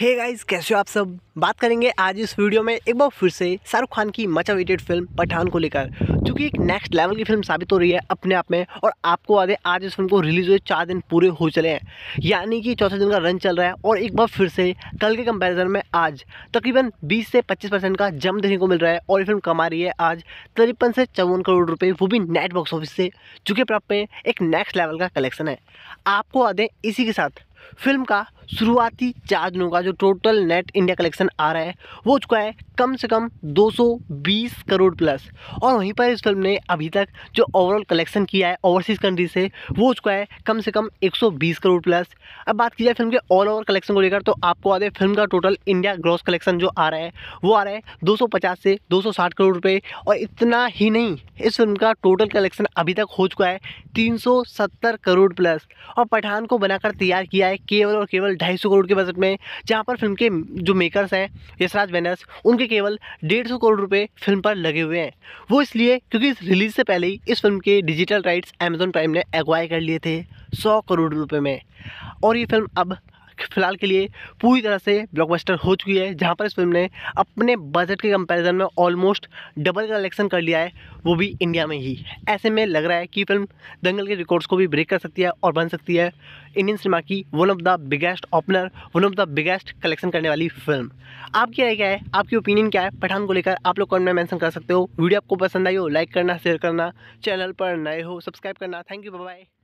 हे hey guys कैसे हो आप सब बात करेंगे आज इस वीडियो में एक बार फिर से शाहरुख खान की मच अवेटेड फिल्म पठान को लेकर जो कि एक नेक्स्ट लेवल की फिल्म साबित हो रही है अपने आप में और आपको याद आज इस फिल्म को रिलीज हुए चार दिन पूरे हो चले हैं यानी कि चौथे दिन का रन चल रहा है और एक बार फिर से कल के कंपेरिजन में आज तकरीबन बीस से पच्चीस परसेंट का जम देखने को मिल रहा है और ये फिल्म कमा रही है आज तिरपन से चौवन करोड़ रुपये वो भी नेट बॉक्स ऑफिस से जो कि प्राप्त में एक नेक्स्ट लेवल का कलेक्शन है आपको याद इसी के साथ फिल्म का शुरुआती चार दिनों का जो टोटल नेट इंडिया कलेक्शन आ रहा है वो चुका है कम से कम 220 करोड़ प्लस और वहीं पर इस फिल्म ने अभी तक जो ओवरऑल कलेक्शन किया है ओवरसीज़ कंट्री से वो चुका है कम से कम 120 करोड़ प्लस अब बात की जाए फिल्म के ऑल ओवर कलेक्शन को लेकर तो आपको आ फिल्म का टोटल इंडिया ग्रॉस कलेक्शन जो आ रहा है वो आ रहा है दो से दो करोड़ रुपये और इतना ही नहीं इस फिल्म का टोटल कलेक्शन अभी तक हो चुका है तीन करोड़ प्लस और पठान को बनाकर तैयार किया है है केवल और केवल ढाई सौ करोड़ के बजट में जहाँ पर फिल्म के जो मेकर्स हैं यशराज बैनर्स उनके केवल डेढ़ सौ करोड़ रुपए फिल्म पर लगे हुए हैं वो इसलिए क्योंकि इस रिलीज से पहले ही इस फिल्म के डिजिटल राइट्स अमेजोन प्राइम ने एक्वायर कर लिए थे सौ करोड़ रुपये में और ये फिल्म अब फिलहाल के लिए पूरी तरह से ब्लॉकबस्टर हो चुकी है जहाँ पर इस फिल्म ने अपने बजट के कंपैरिजन में ऑलमोस्ट डबल का कलेक्शन कर लिया है वो भी इंडिया में ही ऐसे में लग रहा है कि फिल्म दंगल के रिकॉर्ड्स को भी ब्रेक कर सकती है और बन सकती है इंडियन सिनेमा की one of the biggest opener one of the biggest collection करने वाली फिल्म आपकी राय क्या है आपकी ओपिनियन क्या है पठान को लेकर आप लोग कमेंट में मैंशन कर सकते हो वीडियो आपको पसंद आई हो लाइक करना शेयर करना चैनल पर नए हो सब्सक्राइब करना थैंक यू बाय